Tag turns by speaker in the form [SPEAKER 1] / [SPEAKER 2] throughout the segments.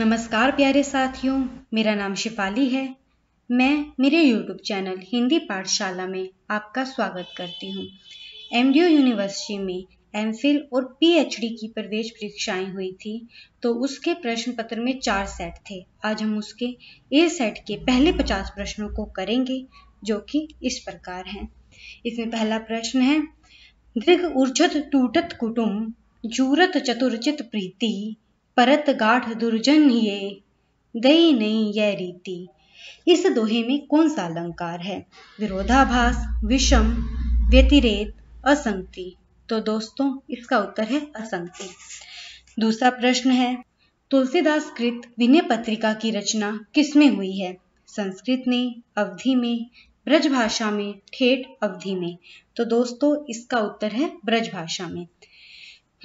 [SPEAKER 1] नमस्कार प्यारे साथियों मेरा नाम शिफाली है मैं मेरे YouTube चैनल हिंदी पाठशाला में आपका स्वागत करती हूँ एम यूनिवर्सिटी में एम और पी की प्रवेश परीक्षाएं हुई थी तो उसके प्रश्न पत्र में चार सेट थे आज हम उसके ए सेट के पहले पचास प्रश्नों को करेंगे जो कि इस प्रकार हैं इसमें पहला प्रश्न है दीर्घ ऊर्जत टूटत कुटुम्ब जूरत चतुर्चित प्रीति परत गाठ दुर्जन ये गई नहीं यह रीति इस दोहे में कौन सा अलंकार है विरोधाभास विषम व्यतिरेक असंगति तो दोस्तों इसका उत्तर है असंगति दूसरा प्रश्न है तुलसीदास कृत विनय पत्रिका की रचना किसमें हुई है संस्कृत में अवधि में ब्रजभाषा में ठेठ अवधि में तो दोस्तों इसका उत्तर है ब्रजभाषा में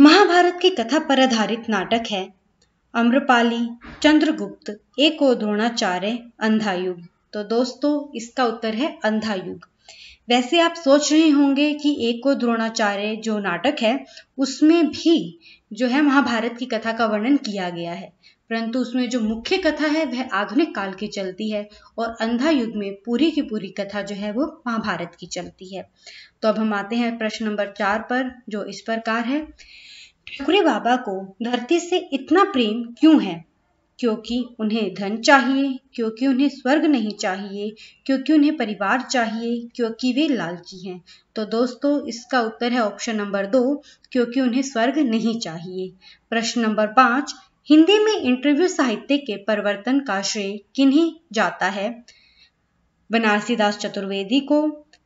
[SPEAKER 1] महाभारत की कथा पर आधारित नाटक है अम्रपाली चंद्रगुप्त एक और द्रोणाचार्य अंधायुग तो दोस्तों इसका उत्तर है अंधायुग वैसे आप सोच रहे होंगे कि एक और द्रोणाचार्य जो नाटक है उसमें भी जो है महाभारत की कथा का वर्णन किया गया है परंतु उसमें जो मुख्य कथा है वह आधुनिक काल की चलती है और अंधा युग में पूरी की पूरी कथा जो है वो महाभारत की चलती है तो अब हम आते हैं प्रश्न नंबर चार पर जो इस प्रकार है ठुकरे बाबा को धरती से इतना प्रेम क्यों है क्योंकि उन्हें धन चाहिए क्योंकि उन्हें स्वर्ग नहीं चाहिए क्योंकि उन्हें परिवार चाहिए क्योंकि वे लालची हैं तो दोस्तों इसका उत्तर है ऑप्शन नंबर दो क्योंकि उन्हें स्वर्ग नहीं चाहिए प्रश्न नंबर पांच हिंदी में इंटरव्यू साहित्य के परिवर्तन का श्रेय किन्हीं जाता है बनारसी दास चतुर्वेदी को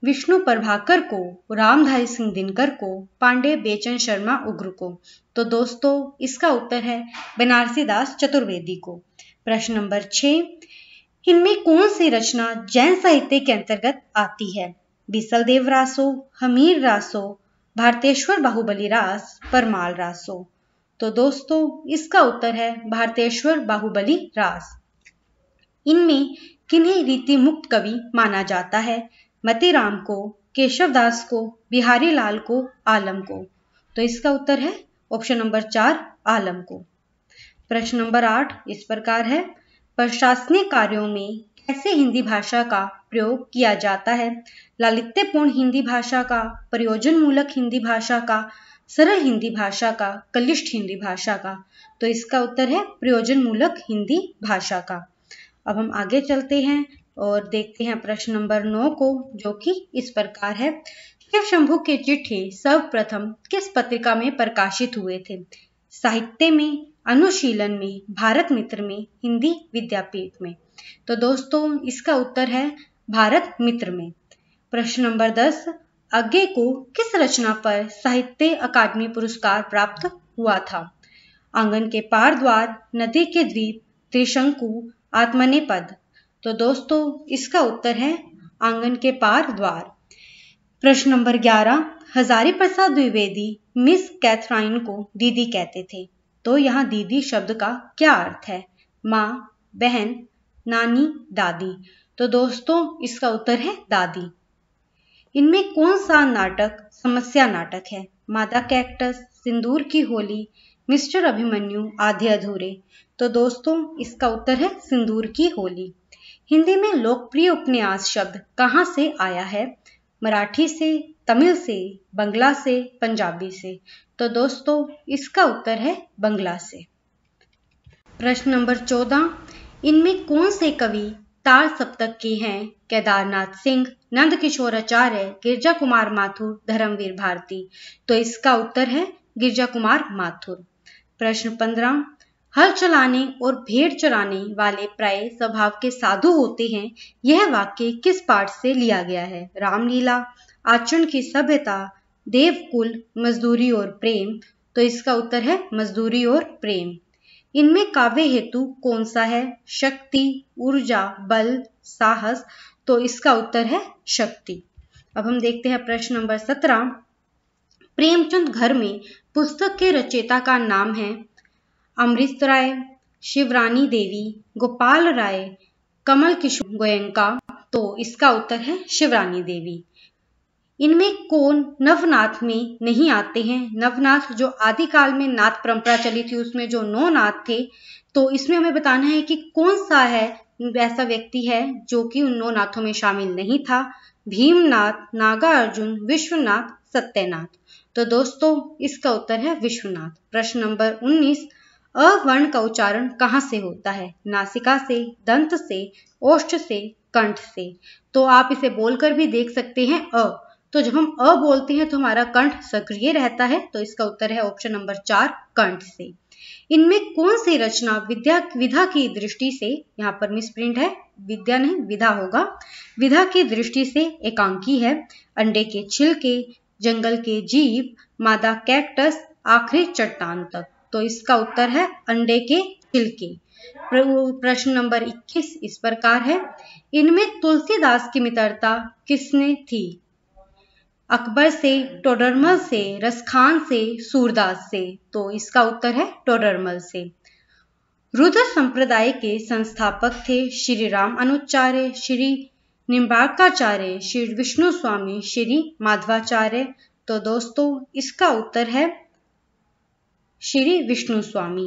[SPEAKER 1] विष्णु प्रभाकर को रामधारी सिंह दिनकर को पांडे बेचन शर्मा उग्र को तो दोस्तों इसका उत्तर है बनारसी दास चतुर्वेदी को प्रश्न नंबर छह इनमें कौन सी रचना जैन साहित्य के अंतर्गत आती है बिसल देव रासो हमीर रासो भारतेश्वर बाहुबली रास परमाल रासो तो दोस्तों इसका उत्तर है भारतेश्वर बाहुबली रास इनमें किन्हीं रीति मुक्त कवि माना जाता है मतीराम को केशवदास को बिहारी लाल को आलम को तो इसका उत्तर है ऑप्शन नंबर चार आलम को प्रश्न नंबर आठ इस प्रकार है प्रशासनिक कार्यों में कैसे हिंदी भाषा का प्रयोग किया जाता है लालित्यपूर्ण हिंदी भाषा का प्रयोजन मूलक हिंदी भाषा का सरल हिंदी भाषा का कलिष्ठ हिंदी भाषा का तो इसका उत्तर है प्रयोजन मूलक हिंदी भाषा का अब हम आगे चलते हैं और देखते हैं प्रश्न नंबर नौ को जो कि इस प्रकार है शिव शंभु के चिट्ठी सर्वप्रथम किस पत्रिका में प्रकाशित हुए थे साहित्य में अनुशीलन में भारत मित्र में हिंदी विद्यापीठ में तो दोस्तों इसका उत्तर है भारत मित्र में प्रश्न नंबर दस अज्ञे को किस रचना पर साहित्य अकादमी पुरस्कार प्राप्त हुआ था आंगन के पार द्वार नदी के द्वीप त्रिशंकु आत्मनेपद तो दोस्तों इसका उत्तर है आंगन के पार द्वार प्रश्न नंबर ग्यारह हजारी प्रसाद द्विवेदी मिस कैथराइन को दीदी कहते थे तो यहाँ दीदी शब्द का क्या अर्थ है माँ बहन नानी दादी तो दोस्तों इसका उत्तर है दादी इनमें कौन सा नाटक समस्या नाटक है मादा कैक्टस सिंदूर की होली मिस्टर अभिमन्यु आधे अधूरे तो दोस्तों इसका उत्तर है सिंदूर की होली हिंदी में लोकप्रिय उपन्यास शब्द कहाँ से आया है मराठी से तमिल से बंगला से पंजाबी से तो दोस्तों इसका उत्तर है बंगला से प्रश्न नंबर चौदह इनमें कौन से कवि तार सप्तक के हैं केदारनाथ सिंह नंद किशोर आचार्य गिरजा कुमार माथुर धर्मवीर भारती तो इसका उत्तर है गिरजा कुमार माथुर प्रश्न पंद्रह हल चलाने और भेड़ चराने वाले प्राय स्वभाव के साधु होते हैं यह वाक्य किस पाठ से लिया गया है रामलीला आचरण की सभ्यता देवकुल मजदूरी और प्रेम तो इसका उत्तर है मजदूरी और प्रेम इनमें काव्य हेतु कौन सा है शक्ति ऊर्जा बल साहस तो इसका उत्तर है शक्ति अब हम देखते हैं प्रश्न नंबर सत्रह प्रेमचंद घर में पुस्तक के रचयिता का नाम है अमृत राय शिवरानी देवी गोपाल राय कमल किशोर गोयंका तो इसका उत्तर है शिवरानी देवी इनमें कौन नवनाथ में नहीं आते हैं नवनाथ जो आदिकाल में नाथ परंपरा चली थी उसमें जो नौ नाथ थे तो इसमें हमें बताना है कि कौन सा है ऐसा व्यक्ति है जो कि उन नौ नाथों में शामिल नहीं था भीमनाथ नागार्जुन विश्वनाथ सत्यनाथ तो दोस्तों इसका उत्तर है विश्वनाथ प्रश्न नंबर उन्नीस अवर्ण का उच्चारण कहाँ से होता है नासिका से दंत से ओष्ठ से कंठ से तो आप इसे बोलकर भी देख सकते हैं अ तो जब हम अ बोलते हैं तो हमारा कंठ सक्रिय रहता है तो इसका उत्तर है ऑप्शन नंबर चार कंठ से इनमें कौन सी रचना विद्या विधा की दृष्टि से यहाँ पर मिस प्रिंट है विद्या नहीं विधा होगा विधा की दृष्टि से एकांकी है अंडे के छिलके जंगल के जीव मादा कैक्टस आखिरी चट्टान तक तो इसका उत्तर है अंडे के छिलके प्रश्न नंबर 21 इस प्रकार है इनमें तुलसीदास की मित्रता किसने थी अकबर से टोडरमल से रसखान से सूरदास से तो इसका उत्तर है टोडरमल से रुद्र संप्रदाय के संस्थापक थे श्री राम अनुचार्य श्री निम्बाकाचार्य श्री विष्णु स्वामी श्री माधवाचार्य तो दोस्तों इसका उत्तर है श्री विष्णु स्वामी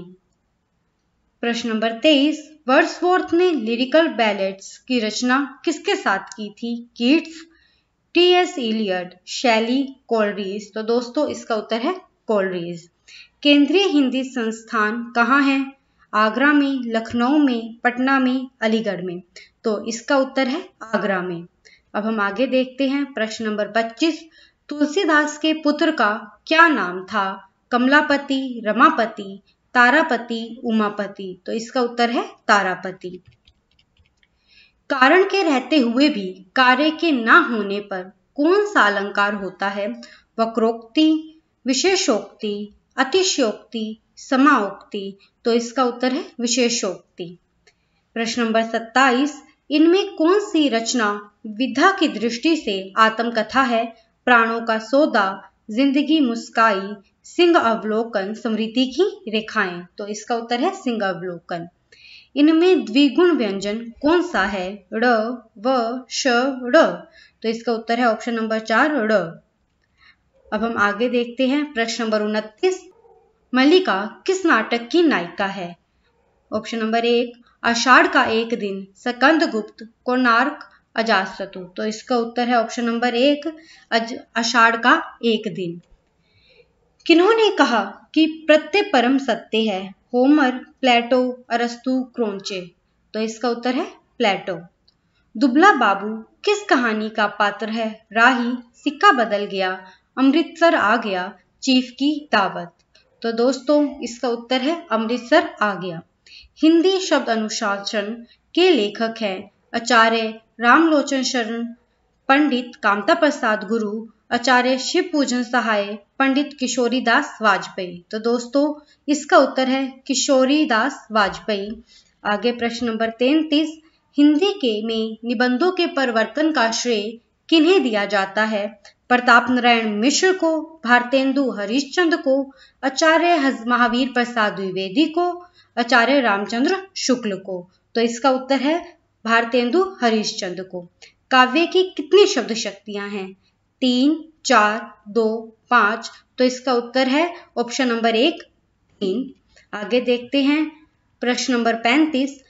[SPEAKER 1] प्रश्न नंबर तेईस वर्ड्सवॉर्थ ने लिरिकल बैलेट्स की रचना किसके साथ की थी Keats T S Eliot Shelley Coleridge तो दोस्तों इसका उत्तर है कोलरीज केंद्रीय हिंदी संस्थान कहाँ है आगरा में लखनऊ में पटना में अलीगढ़ में तो इसका उत्तर है आगरा में अब हम आगे देखते हैं प्रश्न नंबर 25 तुलसीदास के पुत्र का क्या नाम था कमलापति रमापति तारापति उमापति तो इसका उत्तर है तारापति कारण के रहते हुए भी कार्य के ना होने पर कौन सा अलंकार होता है वक्रोक्ति विशेषोक्ति अतिशयोक्ति समाओक्ति तो इसका उत्तर है विशेषोक्ति प्रश्न नंबर 27 इनमें कौन सी रचना विधा की दृष्टि से आत्मकथा है प्राणों का सौदा जिंदगी मुस्काई सिंह अवलोकन स्मृति की रेखाएं तो इसका उत्तर है सिंह अवलोकन इनमें द्विगुण व्यंजन कौन सा है ड व श ड तो इसका उत्तर है ऑप्शन नंबर चार ड अब हम आगे देखते हैं प्रश्न नंबर उनतीस मलिका किस नाटक की नायिका है ऑप्शन नंबर एक आषाढ़ का एक दिन सकंद गुप्त कोणार्क अजात तो इसका उत्तर है ऑप्शन नंबर एक अषाढ़ का एक दिन किन्होंने कहा कि प्रत्यय परम सत्य है होमर प्लेटो अरस्तु क्रोंचे तो इसका उत्तर है प्लेटो दुबला बाबू किस कहानी का पात्र है राही सिक्का बदल गया अमृतसर आ गया चीफ की दावत तो दोस्तों इसका उत्तर है अमृतसर आ गया हिंदी शब्द अनुशासन के लेखक हैं आचार्य रामलोचन शरण पंडित कामता प्रसाद गुरु आचार्य शिव पूजन सहाय पंडित किशोरी दास वाजपेयी तो दोस्तों इसका उत्तर है किशोरी दास वाजपेयी आगे प्रश्न नंबर तैतीस हिंदी के में निबंधों के परिवर्तन का श्रेय किन्हें दिया जाता है प्रताप नारायण मिश्र को भारतेंदु हरिश्चंद को आचार्य महावीर प्रसाद द्विवेदी को आचार्य रामचंद्र शुक्ल को तो इसका उत्तर है भारतेंदु हरीशचंद को काव्य की कितनी शब्द शक्तियां हैं तीन चार दो पांच तो इसका उत्तर है ऑप्शन नंबर एक तीन आगे देखते हैं प्रश्न नंबर पैंतीस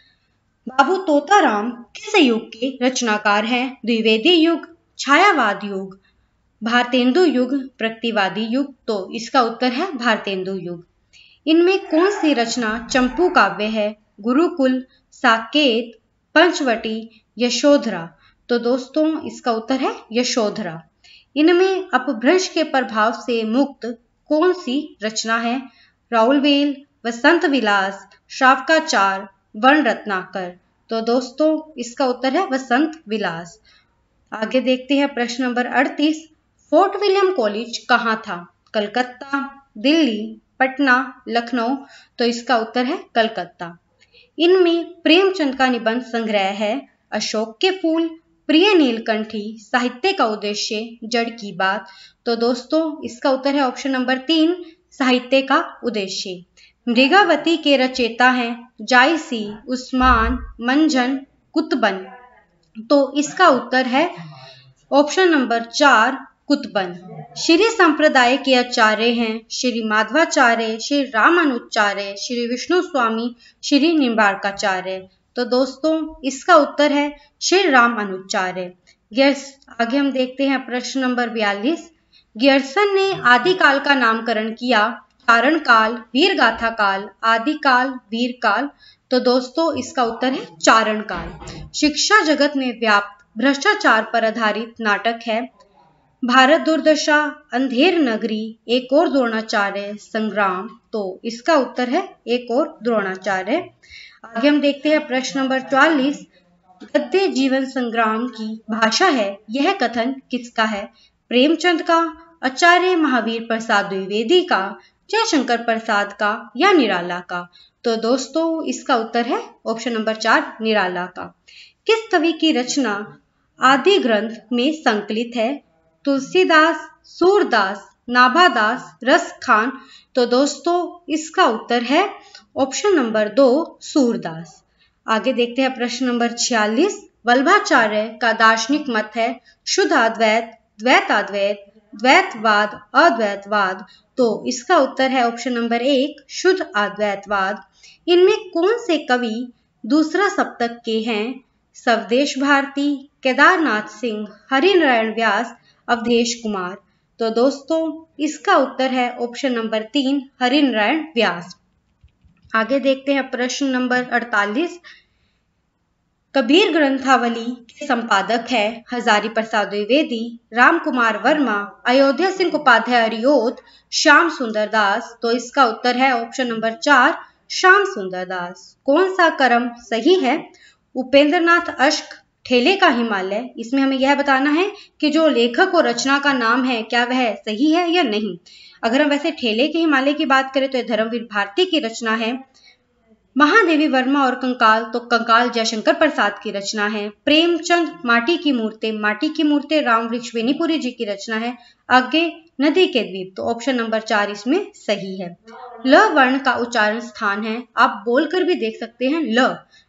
[SPEAKER 1] बाबू तोताराम किस युग के रचनाकार हैं द्विवेदी युग छायावाद युग भारतेंदु युग प्रतिवादी युग तो इसका उत्तर है भारतेंदु युग इनमें कौन सी रचना चंपू काव्य है गुरुकुल साकेत पंचवटी यशोधरा तो दोस्तों इसका उत्तर है यशोधरा इनमें अपभ्रंश के प्रभाव से मुक्त कौन सी रचना है वेल वसंत विलास श्रावकाचार वर्ण रत्नाकर तो दोस्तों इसका उत्तर है वसंत विलास आगे देखते हैं प्रश्न नंबर 38 फोर्ट विलियम कॉलेज कहाँ था कलकत्ता दिल्ली पटना लखनऊ तो इसका उत्तर है कलकत्ता इनमें प्रेमचंद का निबंध संग्रह है अशोक के फूल प्रिय नीलकंठी साहित्य का उद्देश्य जड़ की बात तो दोस्तों इसका उत्तर है ऑप्शन नंबर तीन साहित्य का उद्देश्य मृगावती के रचेता हैं जायसी उस्मान मंजन कुतबन तो इसका उत्तर है ऑप्शन नंबर चार कुतबन श्री संप्रदाय के आचार्य हैं श्री माधवाचार्य श्री रामानुचार्य श्री विष्णु स्वामी श्री निम्बारकाचार्य तो दोस्तों इसका उत्तर है श्री राम अनुचार्य गियर्स आगे हम देखते हैं प्रश्न नंबर बयालीस गियर्सन ने आदिकाल का नामकरण किया चारण काल वीर गाथा काल आदिकाल वीर काल तो दोस्तों इसका उत्तर है चारण काल शिक्षा जगत में व्याप्त भ्रष्टाचार पर आधारित नाटक है भारत दुर्दशा अंधेर नगरी एक और द्रोणाचार्य संग्राम तो इसका उत्तर है एक और द्रोणाचार्य आगे हम देखते हैं प्रश्न नंबर चालीस गद्य जीवन संग्राम की भाषा है यह कथन किसका है प्रेमचंद का आचार्य महावीर प्रसाद द्विवेदी का जयशंकर प्रसाद का या निराला का तो दोस्तों इसका उत्तर है ऑप्शन नंबर चार निराला का किस कवि की रचना आदि ग्रंथ में संकलित है तुलसीदास सूरदास नाभादास रस खान तो दोस्तों इसका उत्तर है ऑप्शन नंबर दो सूरदास आगे देखते हैं प्रश्न नंबर छियालीस वल्भाचार्य का दार्शनिक मत है शुद्ध अद्वैत अद्वैत द्वैतवाद अद्वैतवाद तो इसका उत्तर है ऑप्शन नंबर एक शुद्ध अद्वैतवाद इनमें कौन से कवि दूसरा सप्तक के हैं स्वदेश भारती केदारनाथ सिंह हरिनारायण व्यास अवधेश कुमार तो दोस्तों इसका उत्तर है ऑप्शन नंबर तीन हरिनारायण व्यास आगे देखते हैं प्रश्न नंबर 48 कबीर ग्रंथावली के संपादक है हजारी प्रसाद द्विवेदी राम कुमार वर्मा अयोध्या सिंह उपाध्याय हरियोध श्याम सुंदर दास तो इसका उत्तर है ऑप्शन नंबर चार श्याम सुंदर दास कौन सा कर्म सही है उपेंद्रनाथ अश्क ठेले का हिमालय इसमें हमें यह बताना है कि जो लेखक और रचना का नाम है क्या वह सही है या नहीं अगर हम वैसे ठेले के हिमालय की बात करें तो यह धर्मवीर भारती की रचना है महादेवी वर्मा और कंकाल तो कंकाल जयशंकर प्रसाद की रचना है प्रेमचंद माटी की मूर्ति माटी की मूर्ति राम वृक्ष बेनीपुरी जी की रचना है आगे नदी के द्वीप तो ऑप्शन नंबर चार इसमें सही है ल वर्ण का उच्चारण स्थान है आप बोलकर भी देख सकते हैं ल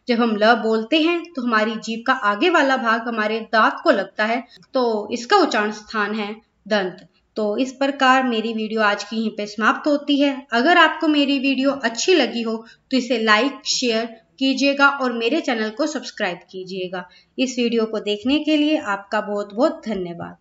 [SPEAKER 1] जब हम ल बोलते हैं तो हमारी जीव का आगे वाला भाग हमारे दांत को लगता है तो इसका उच्चारण स्थान है दंत तो इस प्रकार मेरी वीडियो आज की यहीं पे समाप्त होती है अगर आपको मेरी वीडियो अच्छी लगी हो तो इसे लाइक शेयर कीजिएगा और मेरे चैनल को सब्सक्राइब कीजिएगा इस वीडियो को देखने के लिए आपका बहुत बहुत धन्यवाद